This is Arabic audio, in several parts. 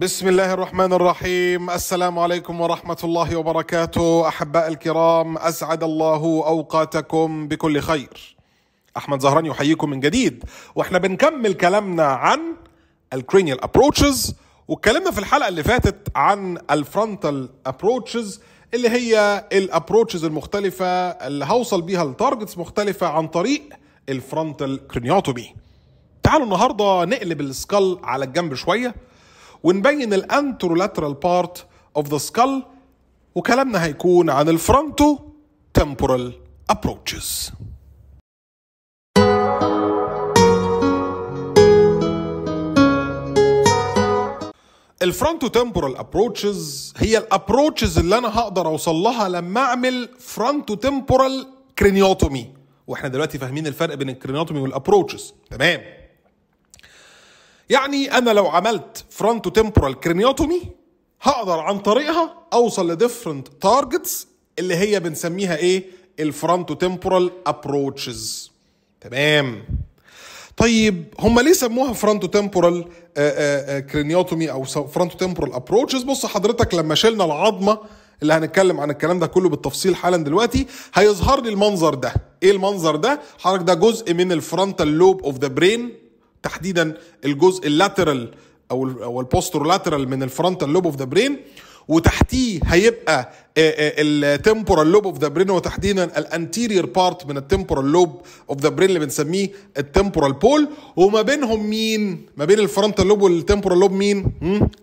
بسم الله الرحمن الرحيم السلام عليكم ورحمة الله وبركاته أحباء الكرام أسعد الله أوقاتكم بكل خير أحمد زهران يحييكم من جديد وإحنا بنكمل كلامنا عن الكرينيال أبروتشز واتكلمنا في الحلقة اللي فاتت عن الفرونتال أبروتشز اللي هي الأبروتشز المختلفة اللي هوصل بيها لتارجتس مختلفة عن طريق الفرونتال كرينيوتومي تعالوا النهاردة نقلب السكال على الجنب شوية ونبين الانترولاترال بارت اوف ذا سكال وكلامنا هيكون عن الفرونتو تمبورال ابروتشز الفرونتو تمبورال ابروتشز هي الابروتشز اللي انا هقدر اوصل لها لما اعمل فرونتو تمبورال كرينيوتومي واحنا دلوقتي فاهمين الفرق بين الكرينيوتومي والابروتشز تمام يعني انا لو عملت فرونتو تمبورال كرينيوتومي هقدر عن طريقها اوصل لديفرنت تارجتس اللي هي بنسميها ايه الفرونتو تمبورال ابروتشز تمام طيب هم ليه سموها فرونتو تمبورال كرينيوتومي او فرونتو تمبورال ابروتشز بص حضرتك لما شلنا العظمه اللي هنتكلم عن الكلام ده كله بالتفصيل حالا دلوقتي هيظهر لي المنظر ده ايه المنظر ده حضرتك ده جزء من الفرونتال لوب اوف ذا برين تحديدا الجزء اللاترال او او البوسترولاترال من الفرونتال لوب اوف ذا برين وتحتيه هيبقى التمبورال لوب اوف ذا برين وتحديدا الانتيرير بارت من التمبورال لوب اوف ذا برين اللي بنسميه التمبورال بول وما بينهم مين؟ ما بين الفرونتال لوب والتمبورال لوب مين؟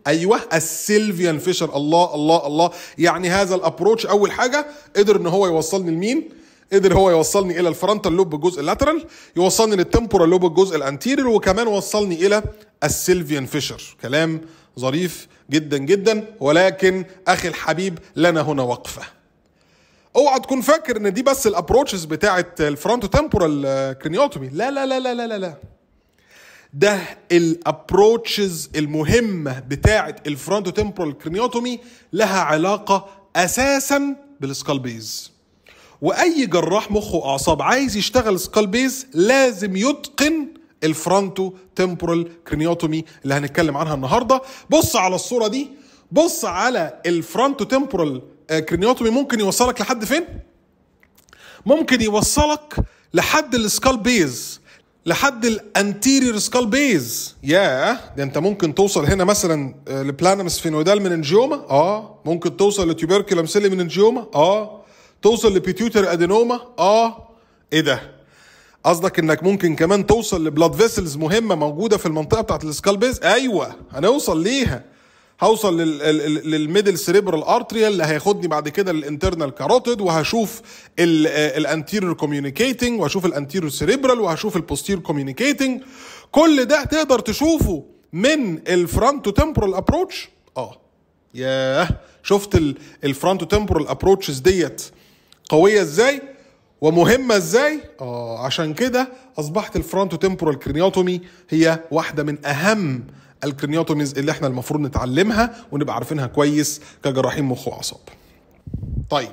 ايوه السيلفيان فيشر الله الله الله يعني هذا الابروتش اول حاجه قدر ان هو يوصلني لمين؟ قدر هو يوصلني الى الفرونتال لوب الجزء اللاترال يوصلني للتمبورال لوب الجزء الانتيرير وكمان وصلني الى السيلفيان فيشر كلام ظريف جدا جدا ولكن اخي الحبيب لنا هنا وقفه اوعى تكون فاكر ان دي بس الابروتشز بتاعه الفرونتو تمبورال كرينيوتومي لا لا لا لا لا لا, لا. ده الابروتشز المهمه بتاعه الفرونتو تمبورال كرينيوتومي لها علاقه اساسا بالسكال بيز واي جراح مخ واعصاب عايز يشتغل سكال بيز لازم يتقن الفرونتو تمبورال كرينيوتومي اللي هنتكلم عنها النهارده بص على الصوره دي بص على الفرونتو تمبورال آه، كرينيوتومي ممكن يوصلك لحد فين ممكن يوصلك لحد السكال بيز لحد الانتيريور سكال بيز ياه ده انت ممكن توصل هنا مثلا آه، لبلانمس فينودال من انجيوما اه ممكن توصل لتيوبركلم سيلي من انجيوما اه توصل لبيتيوتر ادينوما اه ايه ده قصدك انك ممكن كمان توصل لبلاد فيسلز مهمه موجوده في المنطقه بتاعت السكالبيز ايوه هنوصل ليها هوصل للميدل سريبرال ارتريال اللي هياخدني بعد كده للانترنال كاروتيد وهشوف الانتيريور كوميونيكيتنج وهشوف الانتيريور سريبرال وهشوف البوستير كوميونيكيتنج كل ده تقدر تشوفه من الفرونتو تمبرال ابروتش اه ياه شفت الفرونتو تمبرال ابروتشز ديت قويه ازاي ومهمه ازاي اه عشان كده اصبحت الفرونتو تيمبورال كرينيوتومي هي واحده من اهم الكرينيوتوميز اللي احنا المفروض نتعلمها ونبقى عارفينها كويس كجراحين مخ واعصاب طيب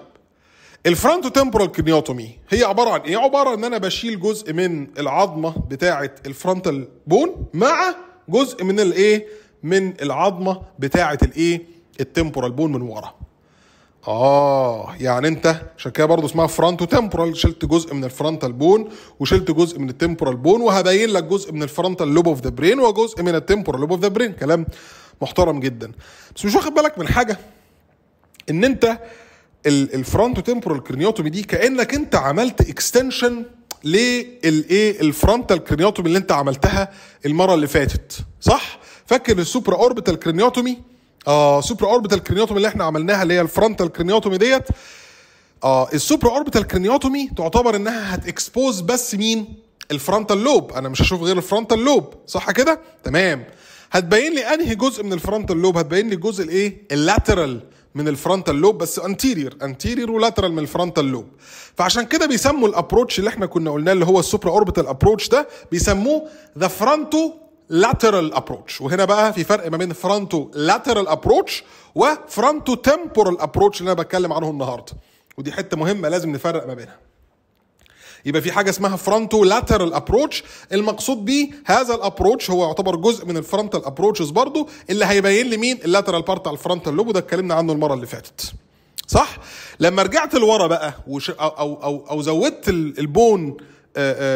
الفرونتو تيمبورال كرينيوتومي هي عباره عن ايه عباره ان انا بشيل جزء من العظمه بتاعه الفرونتال بون مع جزء من الايه من العظمه بتاعه الايه التيمبورال بون من ورا اه يعني انت عشان كده برضه اسمها فرونتو تمبورال شلت جزء من الفرونتال بون وشلت جزء من التمبورال بون وهبين لك جزء من الفرونتال لوب اوف ذا برين وجزء من التمبورال لوب اوف ذا برين كلام محترم جدا بس مش واخد بالك من حاجه ان انت الفرونتو تمبورال كرنيوتومي دي كانك انت عملت اكستنشن للايه الفرونتال كرنيوتومي اللي انت عملتها المره اللي فاتت صح فاكر السوبرا اوربيتال كرنيوتومي اه سوبر اوربيتال كرينيوتومي اللي احنا عملناها اللي هي الفرونتال كرينيوتومي ديت اه السوبر اوربيتال كرينيوتومي تعتبر انها هتكسبوز بس مين الفرونتال لوب انا مش هشوف غير الفرونتال لوب صح كده تمام هتبين لي انهي جزء من الفرونتال لوب هتبين لي الجزء الايه اللاترال من الفرونتال لوب بس انتيرير انتيرير ولاترال من الفرونتال لوب فعشان كده بيسموا الابروتش اللي احنا كنا قلناه اللي هو السوبر اوربيتال ابروتش ده بيسموه ذا فرونتو lateral approach وهنا بقى في فرق ما بين فرونتو lateral approach وفرونتو temporal approach اللي انا بتكلم عنه النهارده ودي حته مهمه لازم نفرق ما بينها يبقى في حاجه اسمها فرونتو لاترال ابروتش المقصود بيه هذا الابروتش هو يعتبر جزء من الفرونتال ابروتشز برضو اللي هيبين لي مين اللاترال بارت على الفرونتال لوب وده اتكلمنا عنه المره اللي فاتت صح لما رجعت لورا بقى وش او او او زودت البون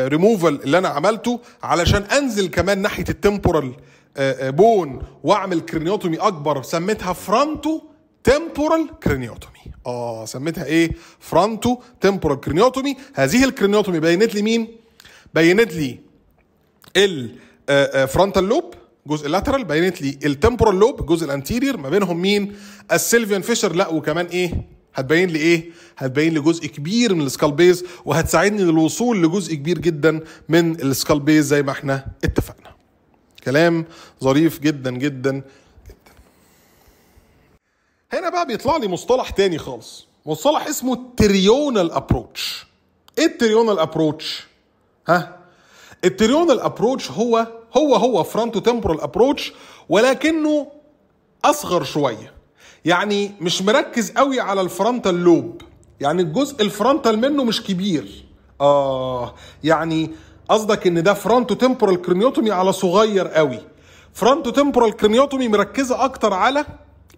ريموفال اللي انا عملته علشان انزل كمان ناحيه التمبورال بون آه، آه، واعمل كرينيوتومي اكبر سميتها فرونتو تمبورال كرينيوتومي اه سميتها ايه فرونتو تمبورال كرينيوتومي هذه الكرينيوتومي بينت لي مين بينت لي الفرونتال لوب آه، جزء اللاترال بينت لي التمبورال لوب جزء الانتيرير ما بينهم مين السيلفيان فيشر لا وكمان ايه هتبين لي ايه هتبين لي جزء كبير من السكال بيز وهتساعدني للوصول لجزء كبير جدا من السكال بيز زي ما احنا اتفقنا كلام ظريف جدا جدا جدا هنا بقى بيطلع لي مصطلح تاني خالص مصطلح اسمه التريونال ابروتش ايه التريونال ابروتش ها التريونال ابروتش هو هو هو فرونتو تمبرال ابروتش ولكنه اصغر شويه يعني مش مركز قوي على الفرونتال لوب يعني الجزء الفرونتال منه مش كبير اه يعني قصدك ان ده فرونتو تمبورال كرينيوتومي على صغير قوي فرونتو تمبورال كرينيوتومي مركزه اكتر على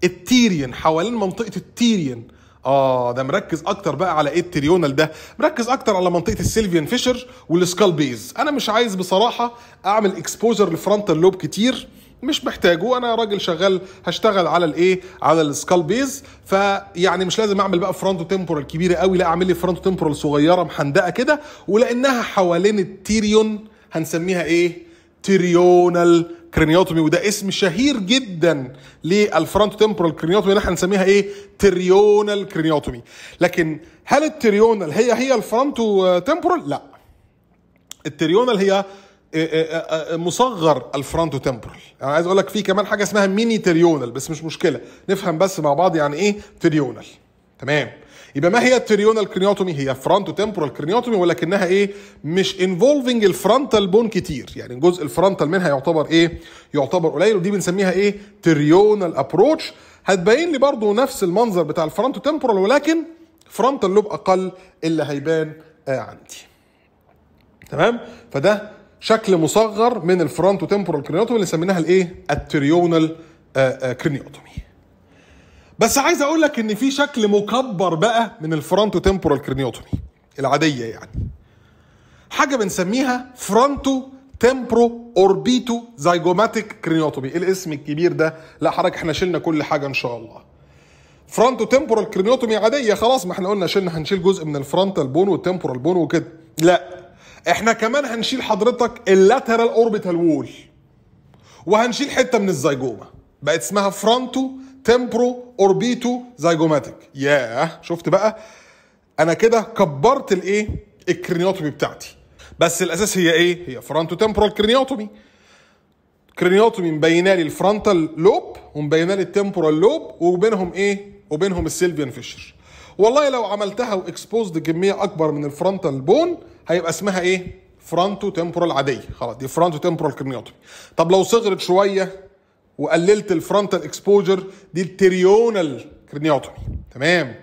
التيريان حوالين منطقه التيريان اه ده مركز اكتر بقى على ايه التريونال ده مركز اكتر على منطقه السيلفيان فيشر والسكال بيز انا مش عايز بصراحه اعمل اكسبوجر للفرونتال لوب كتير مش محتاجه انا راجل شغال هشتغل على الايه على السكال بيز فيعني مش لازم اعمل بقى فرونتو تمبورال كبيره قوي لا اعمل لي فرونتو تمبورال صغيره محندقه كده ولانها حوالين التيريون هنسميها ايه تيريونال كرينيوتومي وده اسم شهير جدا للفرونتو تمبورال كرينيوتومي اللي احنا هنسميها ايه تريونال كرينيوتومي لكن هل التريونال هي هي الفرونتو تمبورال لا التريونال هي إيه، إيه، إيه، مصغر الفرونتو تمبرال انا يعني عايز اقول لك في كمان حاجه اسمها ميني تريونال بس مش مشكله نفهم بس مع بعض يعني ايه تريونال تمام يبقى ما هي التريونال كرينيوتومي هي فرونتو تمبرال كرينيوتومي ولكنها ايه مش انفولفنج الفرونتال بون كتير يعني الجزء الفرونتال منها يعتبر ايه يعتبر قليل ودي بنسميها ايه تريونال ابروتش هتبين لي برضو نفس المنظر بتاع الفرونتو تمبرال ولكن فرونتال لوب اقل اللي هيبان آه عندي تمام فده شكل مصغر من الفرونتو تيمبورال كرينيوتومي اللي سميناها الايه؟ التريونال آه، آه، كرينيوتومي. بس عايز اقول لك ان في شكل مكبر بقى من الفرونتو تيمبورال كرينيوتومي العاديه يعني. حاجه بنسميها فرونتو تيمبرو اوربيتو زيجوماتيك كرينيوتومي إيه الاسم الكبير ده لا حضرتك احنا شلنا كل حاجه ان شاء الله فرونتو تيمبورال كرينيوتومي عاديه خلاص ما احنا قلنا شلنا هنشيل جزء من الفرونتال بون والتيمبورال بون وكده لا احنا كمان هنشيل حضرتك اللاترال اوربيتال وول وهنشيل حته من الزيجوما بقت اسمها فرونتو تمبرو اوربيتو زيجوماتيك ياه شفت بقى انا كده كبرت الايه الكرينيوتومي بتاعتي بس الاساس هي ايه هي فرونتو تمبرال كرينيوتومي كرينيوتومي مبينه لي الفرونتال لوب ومبينه لي التمبورال لوب وبينهم ايه وبينهم السيلفيان فيشر والله لو عملتها واكسبوزد كميه اكبر من الفرونتال بون هيبقى اسمها ايه فرونتو تمبرال عاديه خلاص دي فرونتو تمبرال كرنيوتومي طب لو صغرت شويه وقللت الفرونتال اكسبوجر دي التريونال كرنيوتومي تمام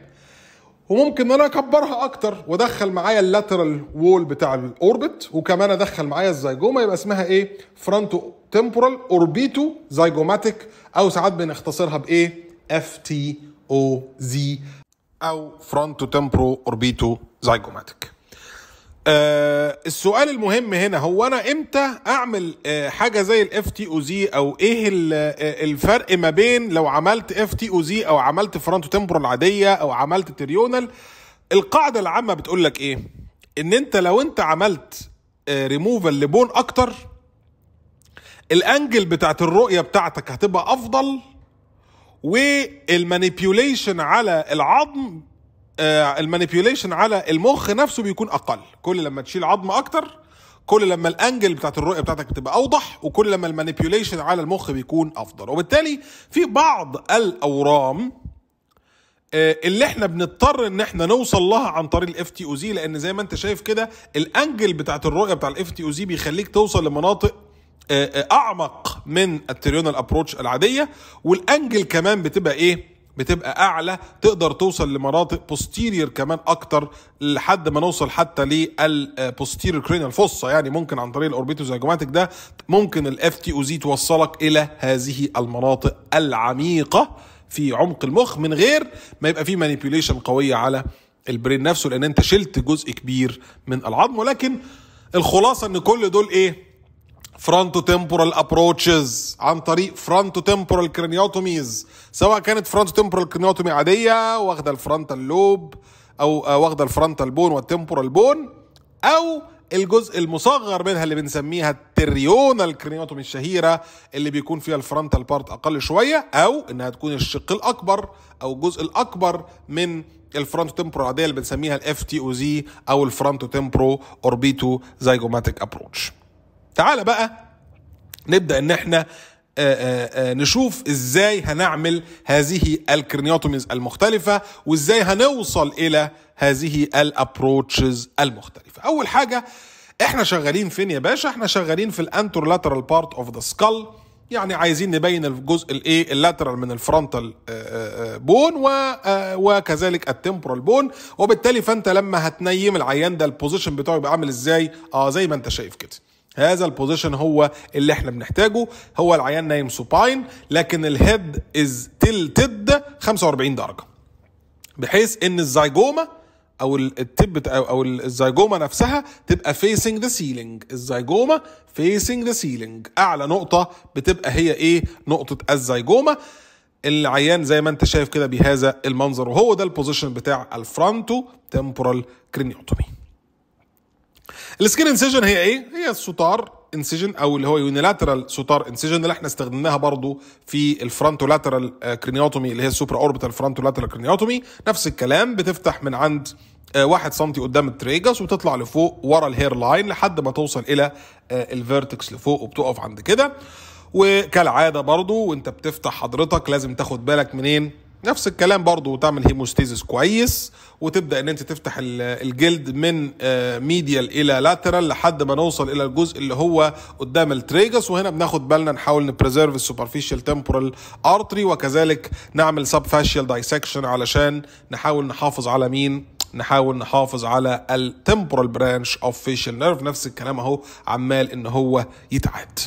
وممكن انا اكبرها اكتر وادخل معايا اللاترال وول بتاع الاوربت وكمان ادخل معايا الزيجوما يبقى اسمها ايه فرونتو تمبرال اوربيتو زيجوماتيك او ساعات بنختصرها بايه اف تي او زي او فرونتو تمبرو اوربيتو زيجوماتيك آه السؤال المهم هنا هو انا امتى اعمل آه حاجه زي الاف تي او زي او ايه آه، الفرق ما بين لو عملت اف تي او زي او عملت فرونت تمبرال عاديه او عملت تريونال القاعده العامه بتقول لك ايه ان انت لو انت عملت آه ريموفال لبون اكتر الانجل بتاعت الرؤيه بتاعتك هتبقى افضل والمانيبيوليشن على العظم آه، المانيبيوليشن على المخ نفسه بيكون اقل كل لما تشيل عظم اكتر كل لما الانجل بتاعت الرؤيه بتاعتك بتبقى اوضح وكل لما المانيبيوليشن على المخ بيكون افضل وبالتالي في بعض الاورام آه، اللي احنا بنضطر ان احنا نوصل لها عن طريق الاف تي او زي لان زي ما انت شايف كده الانجل بتاعت الرؤيه بتاع الاف تي او زي بيخليك توصل لمناطق آه، اعمق من التريونال ابروتش العاديه والانجل كمان بتبقى ايه بتبقى اعلى تقدر توصل لمناطق بوستيرير كمان اكتر لحد ما نوصل حتى للبوستيرير كرينال فصه يعني ممكن عن طريق الاوربيتو زيجوماتيك ده ممكن الاف تي او زي توصلك الى هذه المناطق العميقه في عمق المخ من غير ما يبقى في مانيبيوليشن قويه على البرين نفسه لان انت شلت جزء كبير من العظم ولكن الخلاصه ان كل دول ايه فرونتو تيمبورال ابروتشز عن طريق فرونتو تيمبورال كرانيوتوميز سواء كانت فرونتو تيمبورال كرانيوتومي عاديه واخده الفرونتال لوب او آه، واخده الفرونتال بون والتيمبورال بون او الجزء المصغر منها اللي بنسميها التريونال كرينيوتومي الشهيره اللي بيكون فيها الفرونتال بارت اقل شويه او انها تكون الشق الاكبر او الجزء الاكبر من الفرونتو تمبرو العاديه اللي بنسميها الاف تي او زي او الفرونتو تمبرو اوربيتو زيجوماتيك ابروتش تعال بقى نبدا ان احنا آه، آه، آه، نشوف ازاي هنعمل هذه الكرنيوتوميز المختلفة وازاي هنوصل الى هذه الابروتشز المختلفة اول حاجة احنا شغالين فين يا باشا احنا شغالين في الانترلاترال بارت اوف ذا سكال يعني عايزين نبين الجزء الايه اللاترال من الفرونتال بون وكذلك التمبورال بون وبالتالي فانت لما هتنيم العيان ده البوزيشن بتاعه يبقى عامل ازاي اه زي ما انت شايف كده هذا البوزيشن هو اللي احنا بنحتاجه هو العيان نايم سوباين لكن الهيد از تلتد 45 درجه بحيث ان الزيجوما او التب او الزيجوما نفسها تبقى فيسنج ذا سيلينج الزيجوما فيسنج ذا سيلينج اعلى نقطه بتبقى هي ايه نقطه الزيجوما العيان زي ما انت شايف كده بهذا المنظر وهو ده البوزيشن بتاع الفرونتو تمبورال كرينيوتومي السكين انسيجن هي ايه هي السوتار انسيجن او اللي هو يونيلاترال ستار انسيجن اللي احنا استخدمناها برضو في لاترال كرينيوتومي آه، اللي هي السوبر اوربيتال لاترال كرينيوتومي نفس الكلام بتفتح من عند آه، واحد سم قدام التريجس وتطلع لفوق ورا الهير لاين لحد ما توصل الى آه، الفيرتكس لفوق وبتقف عند كده وكالعاده برضو وانت بتفتح حضرتك لازم تاخد بالك منين نفس الكلام برضو وتعمل هيموستيزيس كويس وتبدا ان انت تفتح الجلد من ميديال آه، الى لاترال لحد ما نوصل الى الجزء اللي هو قدام التريجس وهنا بناخد بالنا نحاول نبريزيرف السوبرفيشال تمبورال ارتري وكذلك نعمل سب فاشيال دايسكشن علشان نحاول نحافظ على مين نحاول نحافظ على التمبورال برانش اوف فيشال نيرف نفس الكلام اهو عمال ان هو يتعاد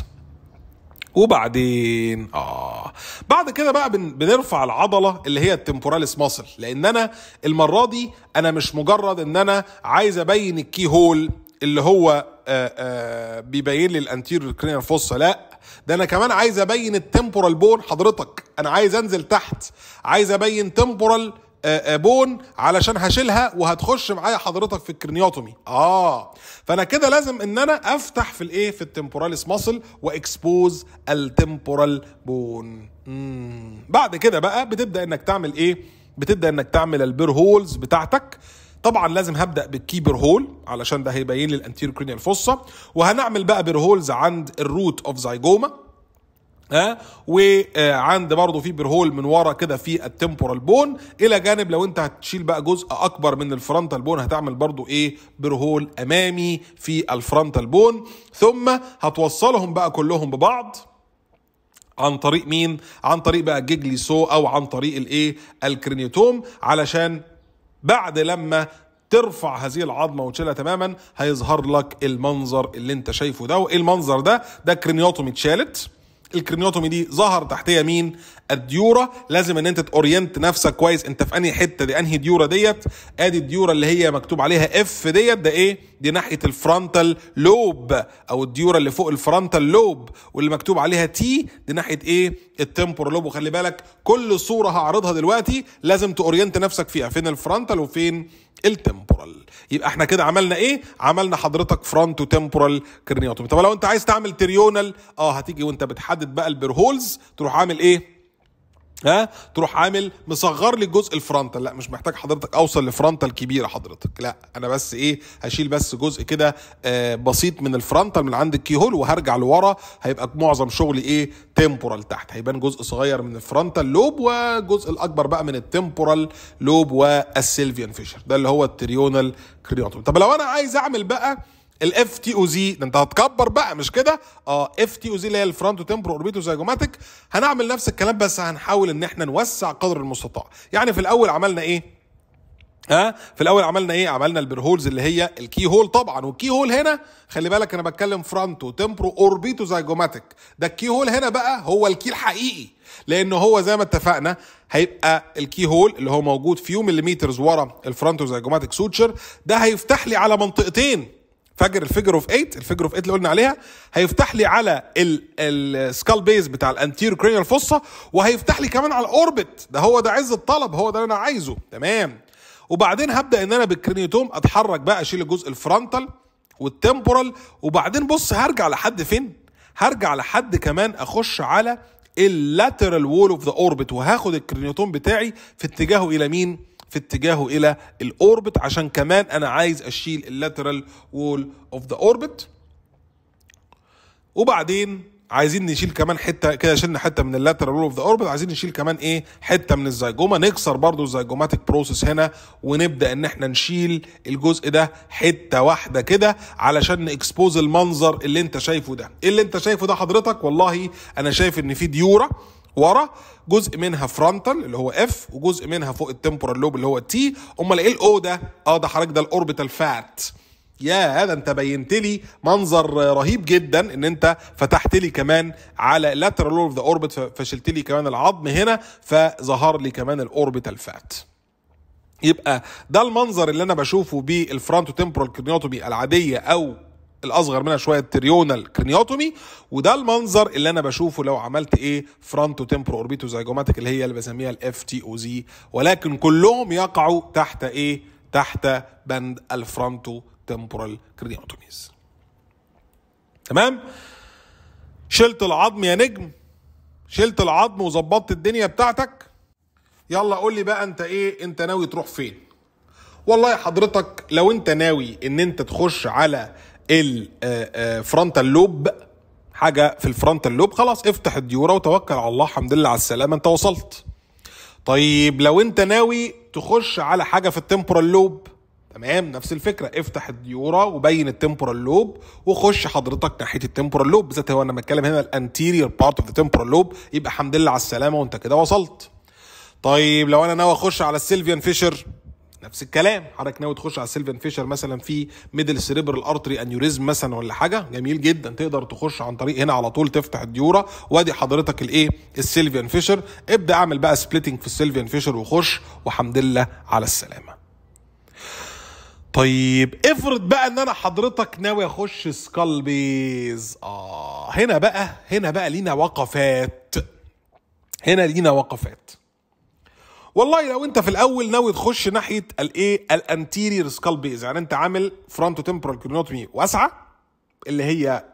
وبعدين اه بعد كده بقى بن... بنرفع العضله اللي هي التمبوراليس ماسل لان انا المره دي انا مش مجرد ان انا عايز ابين الكي هول اللي هو آآ آه، آآ آه، بيبين لي الانتيريور كرينيال فوسا لا ده انا كمان عايز ابين التمبورال بون حضرتك انا عايز انزل تحت عايز ابين تمبورال آه، آه، بون علشان هشيلها وهتخش معايا حضرتك في الكرنيوتومي اه فانا كده لازم ان انا افتح في الايه في التمبوراليس ماسل واكسبوز التمبورال بون مم. بعد كده بقى بتبدا انك تعمل ايه بتبدا انك تعمل البير هولز بتاعتك طبعا لازم هبدا بالكيبر هول علشان ده هيبين لي الانتيرو كرينيال فوسا وهنعمل بقى بير هولز عند الروت اوف زايجوما ها أه؟ وعند برضه في برهول من ورا كده في التمبورال بون الى جانب لو انت هتشيل بقى جزء اكبر من الفرنتال بون هتعمل برضه ايه برهول امامي في الفرنتال بون ثم هتوصلهم بقى كلهم ببعض عن طريق مين عن طريق بقى جيجلي سو او عن طريق الايه الكرينيوتوم علشان بعد لما ترفع هذه العظمه وتشيلها تماما هيظهر لك المنظر اللي انت شايفه ده وايه المنظر ده ده كرينيوتوم اتشالت الكريميوتومي دي ظهر تحتيه مين الديورة لازم ان انت تاورينت نفسك كويس انت في انهي حته دي انهي ديوره ديت ادي الديوره اللي هي مكتوب عليها اف ديت ده ايه دي ناحيه الفرونتال لوب او الديوره اللي فوق الفرونتال لوب واللي مكتوب عليها تي دي ناحيه ايه التمبور لوب وخلي بالك كل صوره هعرضها دلوقتي لازم تاورينت نفسك فيها فين الفرونتال وفين التمبورال يبقى احنا كده عملنا ايه عملنا حضرتك فرونتو تمبورال كرنيوتومي طب لو انت عايز تعمل تريونال اه هتيجي وانت بتحدد بقى البرهولز تروح عامل ايه ها تروح عامل مصغر لي الجزء الفرونتال لا مش محتاج حضرتك اوصل لفرونتال كبيره حضرتك لا انا بس ايه هشيل بس جزء كده آه بسيط من الفرونتال من عند الكي هول وهرجع لورا هيبقى معظم شغلي ايه تمبورال تحت هيبان جزء صغير من الفرونتال لوب والجزء الاكبر بقى من التمبورال لوب والسيلفيان فيشر ده اللي هو التريونال كريوتوم طب لو انا عايز اعمل بقى الاف تي او زي ده انت هتكبر بقى مش كده اه اف تي او زي اللي هي الفرونت تمبرو اوربيتو زيجوماتيك هنعمل نفس الكلام بس هنحاول ان احنا نوسع قدر المستطاع يعني في الاول عملنا ايه ها في الاول عملنا ايه عملنا البرهولز اللي هي الكي هول طبعا والكي هول هنا خلي بالك انا بتكلم فرونتو تمبرو اوربيتو زيجوماتيك ده الكي هول هنا بقى هو الكي الحقيقي لان هو زي ما اتفقنا هيبقى الكي هول اللي هو موجود فيو مليمترز ورا الفرونتو زيجوماتيك سوتشر ده هيفتح لي على منطقتين فجر الفجر اوف 8 الفجر اوف 8 اللي قلنا عليها هيفتح لي على السكال بيز بتاع الانتيرو كرينيال فصه وهيفتح لي كمان على الاوربت ده هو ده عز الطلب هو ده اللي انا عايزه تمام وبعدين هبدا ان انا بالكرينيوتوم اتحرك بقى اشيل الجزء الفرونتال والتمبورال وبعدين بص هرجع لحد فين هرجع لحد كمان اخش على اللاترال وول اوف ذا اوربت وهاخد الكرينيوتوم بتاعي في اتجاهه الى مين في اتجاهه الى الاوربت عشان كمان انا عايز اشيل اللاترال وول اوف ذا اوربت وبعدين عايزين نشيل كمان حته كده شلنا حته من اللاترال وول اوف ذا اوربت عايزين نشيل كمان ايه حته من الزيجوما نكسر برضو الزيجوماتيك بروسيس هنا ونبدا ان احنا نشيل الجزء ده حته واحده كده علشان نكسبوز المنظر اللي انت شايفه ده ايه اللي انت شايفه ده حضرتك والله انا شايف ان في ديوره ورا جزء منها فرونتال اللي هو اف وجزء منها فوق التمبورال لوب اللي هو تي امال ايه الاو ده اه ده حضرتك ده الاوربيتال فات يا هذا انت بينت لي منظر رهيب جدا ان انت فتحت لي كمان على lateral اوف ذا اوربت فشلت لي كمان العظم هنا فظهر لي كمان الاوربيتال فات يبقى ده المنظر اللي انا بشوفه بالفرونتو تمبورال كرنيوتومي العاديه او الاصغر منها شويه تريونال كرينيوتومي وده المنظر اللي انا بشوفه لو عملت ايه فرونتو تمبرو اوربيتو زيجوماتيك اللي هي اللي بسميها الاف تي او زي ولكن كلهم يقعوا تحت ايه تحت بند الفرونتو تمبرال كرينيوتوميز تمام شلت العظم يا نجم شلت العظم وظبطت الدنيا بتاعتك يلا قول لي بقى انت ايه انت ناوي تروح فين والله حضرتك لو انت ناوي ان انت تخش على الفرونتال لوب آه، آه، حاجه في الفرونتال لوب خلاص افتح الديوره وتوكل على الله الحمد لله على السلامه انت وصلت طيب لو انت ناوي تخش على حاجه في التمبورال لوب تمام نفس الفكره افتح الديورة وبين التمبورال لوب وخش حضرتك ناحيه التمبورال لوب بالذات هو انا بتكلم هنا الانتيرير بارت اوف ذا تمبورال لوب يبقى الحمد لله على السلامه وانت كده وصلت طيب لو انا ناوي اخش على السيلفيان فيشر نفس الكلام حضرتك ناوي تخش على سيلفن فيشر مثلا في ميدل سيريبرال ارتري انيوريزم مثلا ولا حاجه جميل جدا تقدر تخش عن طريق هنا على طول تفتح الديوره وادي حضرتك الايه السيلفيان فيشر ابدا اعمل بقى سبليتنج في السيلفيان فيشر وخش وحمد لله على السلامه طيب افرض بقى ان انا حضرتك ناوي اخش سكالبيز اه هنا بقى هنا بقى لينا وقفات هنا لينا وقفات والله لو انت في الاول ناوي تخش ناحيه الايه الانتيرير سكال بيز يعني انت عامل فرونتو تمبرال كرونوتومي واسعه اللي هي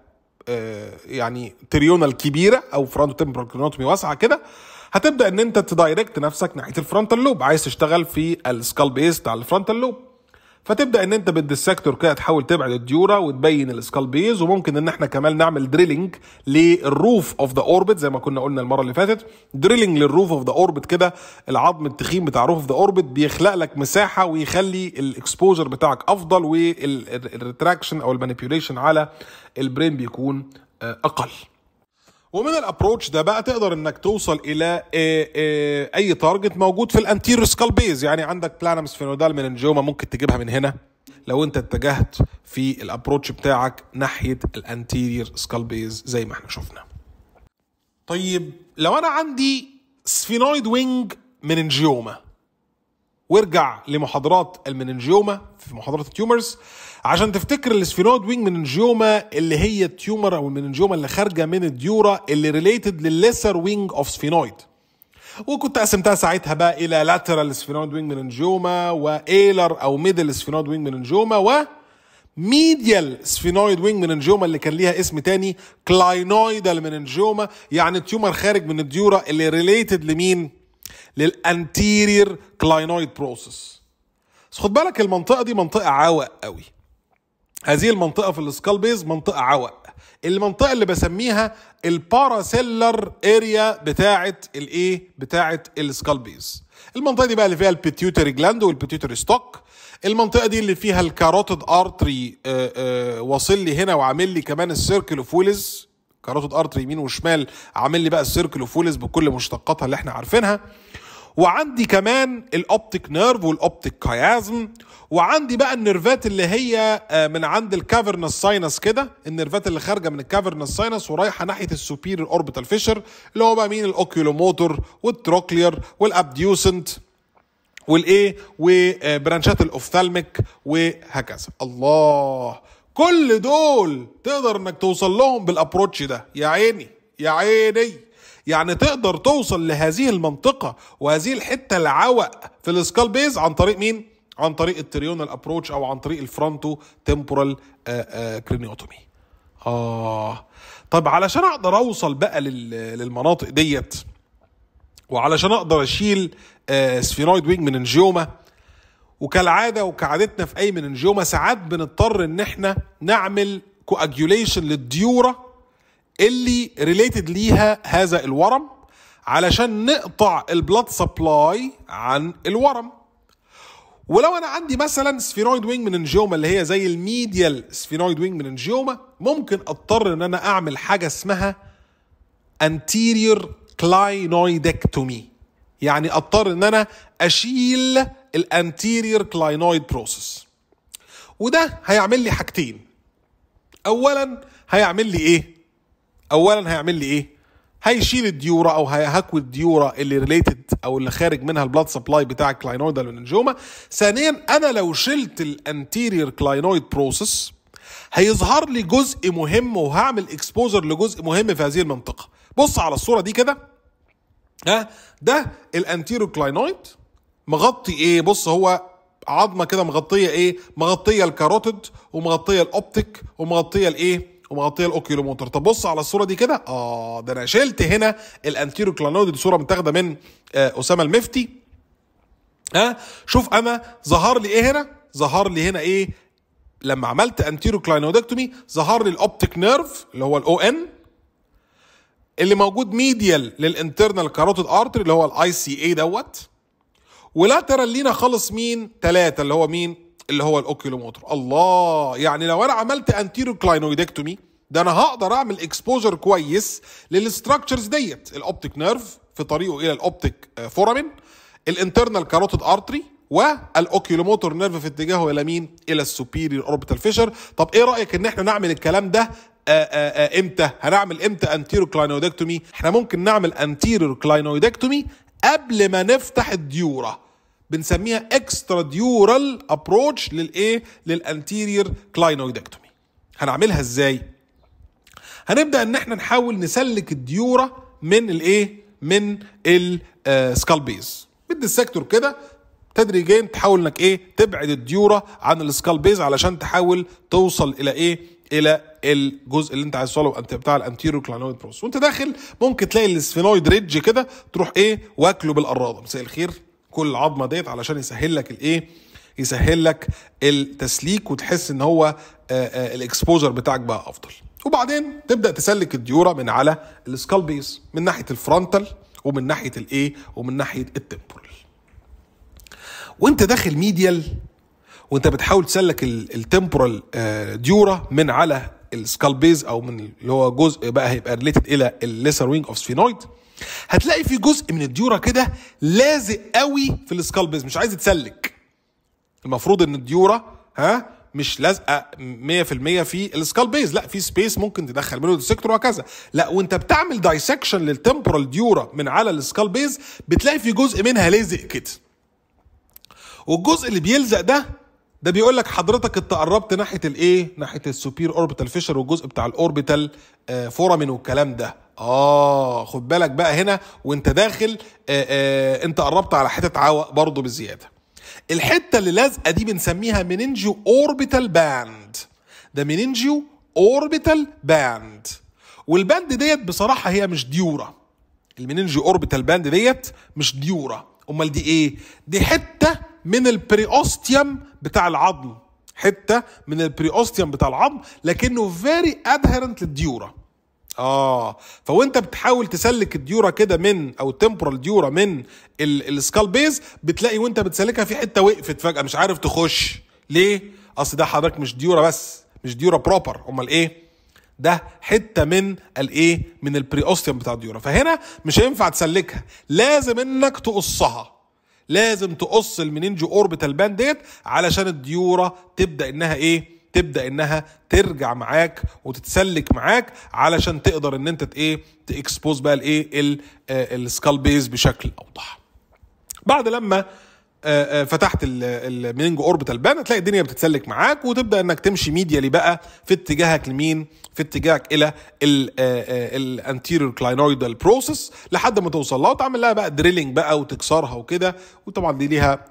آه يعني تريونال كبيره او فرونت تمبرال كرونوتومي واسعه كده هتبدا ان انت تدايركت نفسك ناحيه الفرونتال لوب عايز تشتغل في السكال بيز بتاع الفرونتال لوب فتبدا ان انت بالديسكتور كده تحاول تبعد الديوره وتبين الاسكالبيز وممكن ان احنا كمان نعمل دريلينج للروف اوف ذا اوربت زي ما كنا قلنا المره اللي فاتت دريلينج للروف اوف ذا اوربت كده العظم التخين بتاع روف اوف ذا اوربت بيخلق لك مساحه ويخلي الاكسبوجر بتاعك افضل والريتراكشن او المانيبيوليشن على البرين بيكون آه، اقل ومن الابروتش ده بقى تقدر انك توصل الى آه، آه، اي, اي, اي تارجت موجود في الانتيرو سكال بيز يعني عندك بلانمز فينودال مننجوما ممكن تجيبها من هنا لو انت اتجهت في الابروتش بتاعك ناحيه الانتيرير سكال بيز زي ما احنا شفنا طيب لو انا عندي سفينويد وينج مننجيوما وارجع لمحاضرات المننجيوما في محاضرات التيومرز عشان تفتكر السفينويد وينج مننجيوما اللي هي التيومر او المننجيوما اللي خارجه من الديوره اللي ريليتد للليسر وينج اوف سفينويد وكنت قسمتها ساعتها بقى الى لاترال سفينويد وينج مننجيوما وايلر او ميدل سفينويد وينج مننجيوما و ميديال سفينويد وينج مننجيوما اللي كان ليها اسم تاني كلاينويدال مننجيوما يعني تيومر خارج من الديوره اللي ريليتد لمين؟ للانتيرير كلاينويد بروسس خد بالك المنطقه دي منطقه عوق قوي هذه المنطقه في السكال بيز منطقه عوق المنطقه اللي بسميها الباراسيلر اريا بتاعه الايه بتاعه السكال بيز المنطقه دي بقى اللي فيها البيتيوتري جلاند والبيتيوتري ستوك المنطقه دي اللي فيها الكاروتيد ارتري آه، آه، واصل لي هنا وعامل لي كمان السيركل اوف ويلز كاروتيد ارتري يمين وشمال عامل لي بقى السيركل اوف ويلز بكل مشتقاتها اللي احنا عارفينها وعندي كمان الاوبتيك نيرف والاوبتيك كيازم وعندي بقى النيرفات اللي هي آه، من عند الكافرنس ساينس كده النيرفات اللي خارجه من الكافرنس ساينس ورايحه ناحيه السوبير اوربيتال فيشر اللي هو بقى مين الاوكيولوموتور والتروكلير والابديوسنت والايه وبرانشات الاوفثالميك وهكذا الله كل دول تقدر انك توصل لهم بالابروتش ده يا عيني يا عيني يعني تقدر توصل لهذه المنطقة وهذه الحتة العوق في السكال بيز عن طريق مين؟ عن طريق التريونال ابروتش او عن طريق الفرونتو تمبورال كرينيوتومي اه طب علشان اقدر اوصل بقى للمناطق ديت وعلشان اقدر اشيل سفينويد آه، وينج من انجيوما وكالعاده وكعادتنا في اي من انجيوما ساعات بنضطر ان احنا نعمل كواجيوليشن للديوره اللي ريليتد ليها هذا الورم علشان نقطع البلاد سبلاي عن الورم ولو انا عندي مثلا سفينويد وينج انجيوما اللي هي زي الميديال سفينويد وينج انجيوما ممكن اضطر ان انا اعمل حاجه اسمها anterior clinoidectomy يعني اضطر ان انا اشيل الانتيريور كلاينويد بروسس وده هيعمل لي حاجتين اولا هيعمل لي ايه اولا هيعمل لي ايه هيشيل الديوره او هيهكو الديوره اللي ريليتد او اللي خارج منها البلاد سبلاي بتاع الكلاينويد والانجوما ثانيا انا لو شلت الانتيرير كلاينويد بروسس هيظهر لي جزء مهم وهعمل اكسبوجر لجزء مهم في هذه المنطقه بص على الصوره دي كده ها ده الانتيرو كلاينويد مغطي ايه بص هو عظمه كده مغطيه ايه مغطيه الكاروتيد ومغطيه الاوبتيك ومغطيه الايه ومغطيه الاوكيولو موتور تبص على الصوره دي كده اه ده انا شلت هنا الانتيرو كلانود دي صوره متاخده من آه اسامه المفتي ها آه شوف انا ظهر لي ايه هنا ظهر لي هنا ايه لما عملت انتيرو كلاينودكتومي ظهر لي الاوبتيك نيرف اللي هو الاو ان اللي موجود ميديال للانترنال كاروتيد ارتري اللي هو الاي سي اي دوت ولاترال لينا خالص مين ثلاثة اللي هو مين اللي هو الاوكيلوموتر الله يعني لو انا عملت انتيرو كلاينويدكتومي ده انا هقدر اعمل اكسبوجر كويس للاستراكشرز ديت الاوبتيك نيرف في طريقه الى الاوبتيك فورامين الانترنال كاروتيد ارتري والاوكيلوموتور نيرف في اتجاهه الى مين الى السوبيريور اوربيتال فيشر طب ايه رايك ان احنا نعمل الكلام ده آآ آه، آآ آه، آه، امتى هنعمل امتى انتيرو كلاينويدكتومي احنا ممكن نعمل انتيرو كلاينويدكتومي قبل ما نفتح الديوره بنسميها اكسترا ديورال ابروتش للايه للانتيرير كلاينويدكتومي هنعملها ازاي هنبدا ان احنا نحاول نسلك الديوره من الايه من آه، السكالبيز بالديسكتور كده تدريجيا تحاول انك ايه تبعد الديوره عن السكالبيز علشان تحاول توصل الى ايه الى الجزء اللي انت عايز توصله بتاع الانتيرو كلانويد بروس وانت داخل ممكن تلاقي السفينويد ريدج كده تروح ايه واكله بالقراضه مساء الخير كل عظمه ديت علشان يسهل لك الايه يسهل لك التسليك وتحس ان هو آه، آه، الاكسبوجر بتاعك بقى افضل وبعدين تبدا تسلك الديوره من على السكالبيز من ناحيه الفرونتال ومن ناحيه الايه ومن ناحيه التمبورال وانت داخل ميديال وانت بتحاول تسلك التمبورال آه، ديوره من على السكالبيز او من اللي هو جزء بقى هيبقى ريليتد الى الليسر وينج اوف سفينويد هتلاقي في جزء من الديوره كده لازق قوي في السكالبز مش عايز يتسلك المفروض ان الديوره ها مش لازقه 100% في السكال بيز لا في سبيس ممكن تدخل منه السكتور وهكذا لا وانت بتعمل دايسكشن للتمبرال ديورا من على السكال بيز بتلاقي في جزء منها لازق كده والجزء اللي بيلزق ده ده بيقول لك حضرتك انت قربت ناحيه الايه ناحيه السوبير اوربيتال فيشر والجزء بتاع الاوربيتال آه، فورامين والكلام ده اه خد بالك بقى هنا وانت داخل آآ آه، آآ آه، انت قربت على حته عوق برضه بزياده الحته اللي لازقه دي بنسميها مننجيو اوربيتال باند ده مننجيو اوربيتال باند والباند ديت بصراحه هي مش ديوره المننجيو اوربيتال باند ديت مش ديوره امال دي ايه دي حته من البريوستيوم بتاع العظم حته من البريوستيوم بتاع العظم لكنه فيري ادهرنت للديوره اه فوانت بتحاول تسلك الديوره كده من او التمبرال ديورا من السكال بيز بتلاقي وانت بتسلكها في حته وقفت فجاه مش عارف تخش ليه اصل ده حضرتك مش ديوره بس مش ديوره بروبر امال ايه ده حته من الايه من البريوستيوم بتاع الديوره فهنا مش هينفع تسلكها لازم انك تقصها لازم تقص المننجي اوربيتال باند ديت علشان الديوره تبدا انها ايه تبدا انها ترجع معاك وتتسلك معاك علشان تقدر ان انت ايه تاكسبوز بقى الايه آه، السكال بيز بشكل اوضح بعد لما آه، آه، فتحت المينجو اوربيتال بان هتلاقي الدنيا بتتسلك معاك وتبدا انك تمشي ميديالي بقى في اتجاهك لمين في اتجاهك الى آه، الانتيريور كلاينويدال بروسيس لحد ما توصل لها وتعمل لها بقى دريلنج بقى وتكسرها وكده وطبعا دي ليها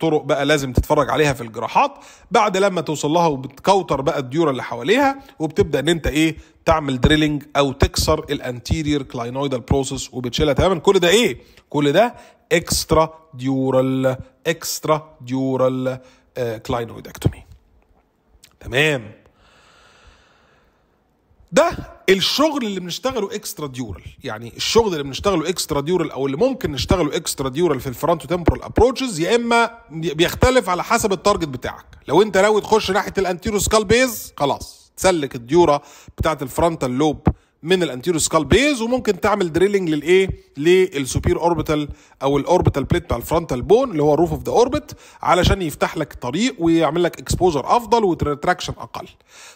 طرق بقى لازم تتفرج عليها في الجراحات بعد لما توصل لها وبتكوتر بقى الديوره اللي حواليها وبتبدا ان انت ايه تعمل دريلنج او تكسر الانتيرير كلاينويدال بروسيس وبتشيلها تماما كل ده ايه كل ده اكسترا ديورال اكسترا ديورال كلاينويدكتومي تمام ده الشغل اللي بنشتغله اكسترا ديورال يعني الشغل اللي بنشتغله اكسترا ديورال او اللي ممكن نشتغله اكسترا ديورال في الفرونتو تمبرال ابروتشز يا اما بيختلف على حسب التارجت بتاعك لو انت ناوي تخش ناحيه الانتيرو سكال بيز خلاص تسلك الديوره بتاعه الفرونتال لوب من الانتيرو سكال بيز وممكن تعمل دريلنج للايه للسوبير اوربيتال او الاوربيتال بليت بتاع الفرونتال بون اللي هو روف اوف ذا اوربت علشان يفتح لك طريق ويعمل لك اكسبوجر افضل وتراكشن اقل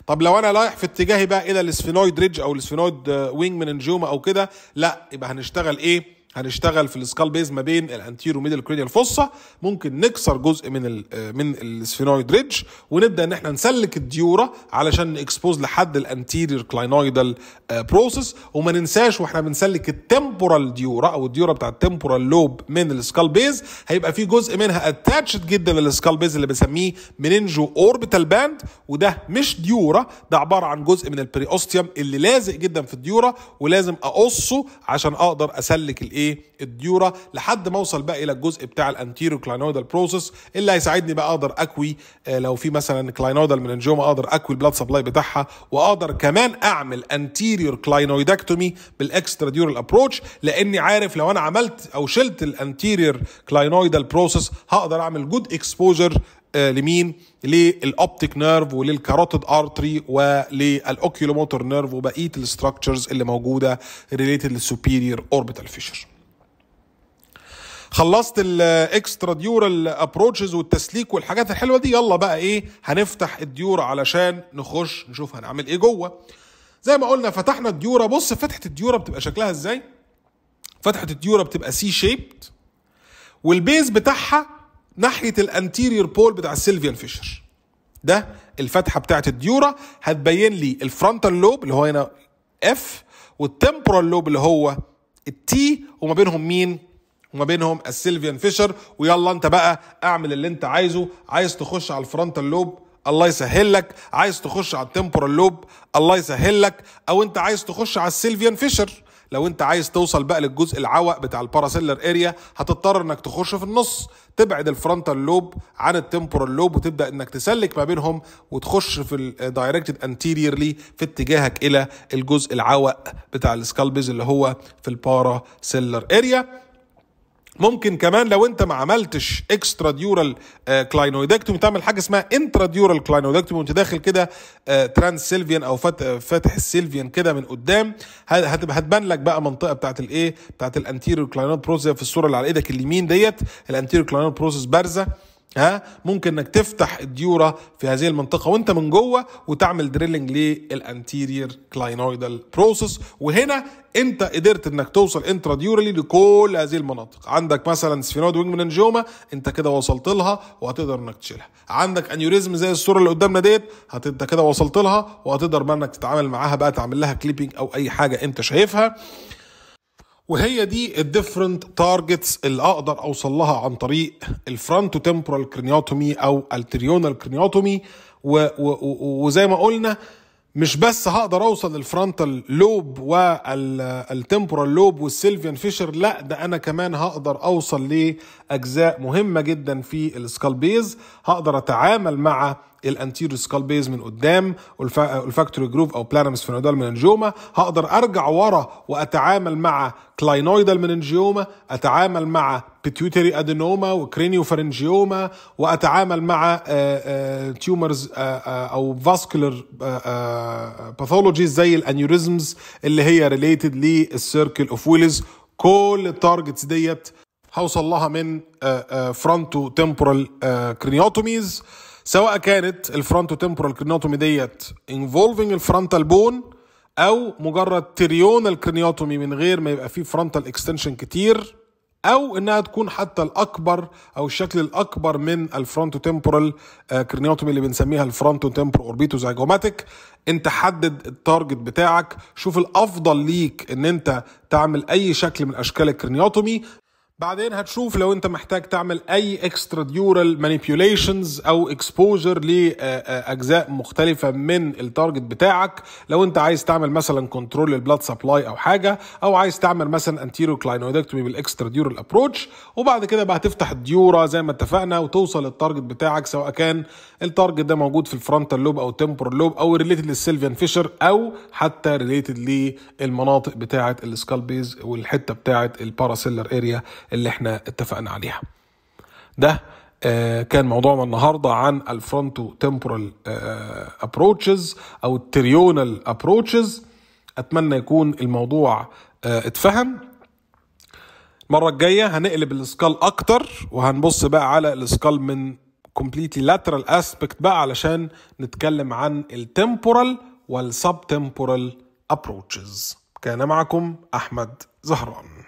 طب لو انا رايح في اتجاهي بقى الى السفينويد ريدج او السفينويد وينج آه، من انجيوما او كده لا يبقى هنشتغل ايه هنشتغل في السكال بيز ما بين الانتيرو ميدل كرينيال فوسا ممكن نكسر جزء من الـ من السفينويد ريدج ونبدا ان احنا نسلك الديوره علشان نكسبوز لحد الانتيرير كلاينويدال بروسيس آه، وما ننساش واحنا بنسلك التمبورال ديوره او الديوره بتاع التمبورال لوب من السكال بيز هيبقى في جزء منها اتاتشد جدا للسكال بيز اللي بنسميه مننجو اوربيتال باند وده مش ديوره ده عباره عن جزء من البري اوستيوم اللي لازق جدا في الديوره ولازم اقصه عشان اقدر اسلك الايه الايه الديورا لحد ما اوصل بقى الى الجزء بتاع الانتيرو كلينويدال بروسس اللي هيساعدني بقى اقدر اكوي آه، لو في مثلا كلاينويدال ميلانجيوما اقدر اكوي البلاد سبلاي بتاعها واقدر كمان اعمل انتيريور كلاينويدكتومي بالاكسترا ديورال ابروتش لاني عارف لو انا عملت او شلت الانتيريور كلاينويدال بروسس هقدر اعمل جود اكسبوجر آه، لمين للاوبتيك نيرف وللكاروتيد ارتري وللاوكيولوموتور نيرف وبقيه الاستراكشرز اللي موجوده ريليتد للسوبيريور اوربيتال فيشر خلصت الاكسترا ديورال ابروتشز والتسليك والحاجات الحلوه دي يلا بقى ايه هنفتح الديورة علشان نخش نشوف هنعمل ايه جوه زي ما قلنا فتحنا الديورة بص فتحه الديورة بتبقى شكلها ازاي فتحه الديورة بتبقى سي شيبت والبيز بتاعها ناحيه الانتيريور بول بتاع السيلفيان فيشر ده الفتحه بتاعه الديورة هتبين لي الفرونتال لوب اللي هو هنا اف والتمبرال لوب اللي هو التي وما بينهم مين وما بينهم السيلفيان فيشر ويلا انت بقى اعمل اللي انت عايزه عايز تخش على الفرونتال لوب الله يسهل لك عايز تخش على التمبورال لوب الله يسهل لك او انت عايز تخش على السيلفيان فيشر لو انت عايز توصل بقى للجزء العوق بتاع الباراسيلر اريا هتضطر انك تخش في النص تبعد الفرونتال لوب عن التمبورال لوب وتبدا انك تسلك ما بينهم وتخش في الدايركتد انتيريرلي في اتجاهك الى الجزء العوق بتاع السكالبز اللي هو في الباراسيلر اريا ممكن كمان لو انت ما عملتش اكسترا ديورال كلاينويدكتومي تعمل حاجه اسمها انترا ديورال كلاينويدكتومي وانت داخل كده ترانس آه، سيلفيان او فاتح السيلفيان كده من قدام هتبقى هتبان لك بقى منطقه بتاعت الايه بتاعت الانتيريور كلاينويد بروسيس في الصوره اللي على ايدك اليمين ديت الانتيريور كلاينويد بروسيس بارزه ها ممكن انك تفتح الديوره في هذه المنطقه وانت من جوه وتعمل دريلنج للانتيرير كلاينويدال بروسس وهنا انت قدرت انك توصل انترا ديورالي لكل هذه المناطق عندك مثلا سفينويد وينج مننجوما انت كده وصلت لها وهتقدر انك تشيلها عندك انيوريزم زي الصوره اللي قدامنا ديت انت كده وصلت لها وهتقدر بقى انك تتعامل معاها بقى تعمل لها كليبنج او اي حاجه انت شايفها وهي دي الديفرنت تارجتس اللي اقدر اوصل لها عن طريق الفرونتو تمبرال كرينيوتومي او التريونال كرينيوتومي وزي ما قلنا مش بس هقدر اوصل للفرونتال لوب والتمبورال لوب والسيلفيان فيشر لا ده انا كمان هقدر اوصل لاجزاء مهمه جدا في السكالبيز هقدر اتعامل مع الانتيريو سكال بيز من قدام والفاكتوري جروف او بلانمس فينودال انجيوما هقدر ارجع ورا واتعامل مع كلاينويدال انجيوما اتعامل مع بيتيوتري ادينوما وكرينيو فرنجيوما واتعامل مع تيومرز آه، آه، آه، او فاسكولر باثولوجيز زي الانيوريزمز اللي هي ريليتد للسيركل اوف ويلز كل التارجتس ديت هوصل لها من فرونتو تمبورال كرينيوتوميز سواء كانت الفرونتو تمبورال كرينيوتومي ديت انفولفنج الفرونتال بون او مجرد تريون الكرينيوتومي من غير ما يبقى فيه فرونتال اكستنشن كتير او انها تكون حتى الاكبر او الشكل الاكبر من الفرونتو تمبورال آه، كرينيوتومي اللي بنسميها الفرونتو تمبورال اوربيتو زايجوماتيك انت حدد التارجت بتاعك شوف الافضل ليك ان انت تعمل اي شكل من اشكال الكرنيوتومي بعدين هتشوف لو انت محتاج تعمل اي اكسترا ديورال مانيبيوليشنز او اكسبوجر لاجزاء مختلفه من التارجت بتاعك لو انت عايز تعمل مثلا كنترول للبلاد سبلاي او حاجه او عايز تعمل مثلا انتيرو كلاينويدكتومي بالاكسترا ديورال ابروتش وبعد كده بقى هتفتح الديوره زي ما اتفقنا وتوصل للتارجت بتاعك سواء كان التارجت ده موجود في الفرونتال لوب او التمبورال لوب او ريليتد للسيلفيان فيشر او حتى ريليتد للمناطق بتاعه السكال بيز والحته بتاعه الباراسيلر اريا اللي احنا اتفقنا عليها ده آه، كان موضوعنا النهارده عن الفرونتو تيمبرال ابروتشز او التريونال ابروتشز اتمنى يكون الموضوع آه، اتفهم المره الجايه هنقلب الاسكال اكتر وهنبص بقى على الاسكال من كومبليتلي لاترال اسبكت بقى علشان نتكلم عن التيمبورال والسب تيمبورال ابروتشز كان معكم احمد زهران